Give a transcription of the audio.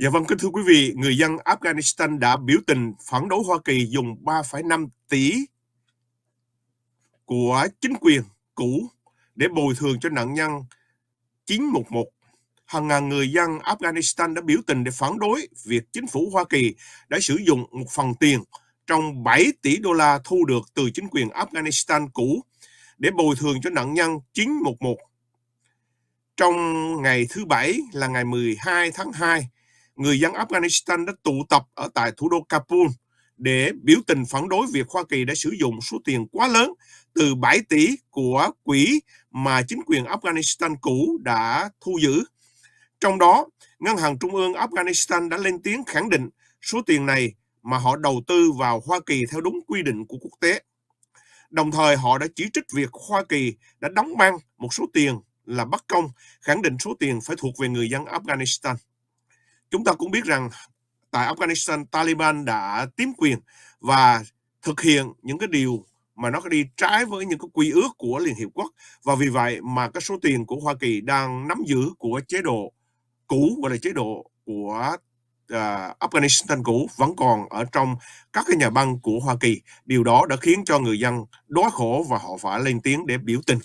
Dạ vâng, kính thưa quý vị, người dân Afghanistan đã biểu tình phản đối Hoa Kỳ dùng 3,5 tỷ của chính quyền cũ để bồi thường cho nạn nhân 911. Hàng ngàn người dân Afghanistan đã biểu tình để phản đối việc chính phủ Hoa Kỳ đã sử dụng một phần tiền trong 7 tỷ đô la thu được từ chính quyền Afghanistan cũ để bồi thường cho nạn nhân 911. Trong ngày thứ Bảy là ngày 12 tháng 2, người dân Afghanistan đã tụ tập ở tại thủ đô Kabul để biểu tình phản đối việc Hoa Kỳ đã sử dụng số tiền quá lớn từ 7 tỷ của quỹ mà chính quyền Afghanistan cũ đã thu giữ. Trong đó, Ngân hàng Trung ương Afghanistan đã lên tiếng khẳng định số tiền này mà họ đầu tư vào Hoa Kỳ theo đúng quy định của quốc tế. Đồng thời, họ đã chỉ trích việc Hoa Kỳ đã đóng băng một số tiền là bất công, khẳng định số tiền phải thuộc về người dân Afghanistan. Chúng ta cũng biết rằng tại Afghanistan Taliban đã tiếm quyền và thực hiện những cái điều mà nó đi trái với những cái quy ước của Liên Hiệp Quốc và vì vậy mà cái số tiền của Hoa Kỳ đang nắm giữ của chế độ cũ và là chế độ của uh, Afghanistan cũ vẫn còn ở trong các cái nhà băng của Hoa Kỳ. Điều đó đã khiến cho người dân đói khổ và họ phải lên tiếng để biểu tình.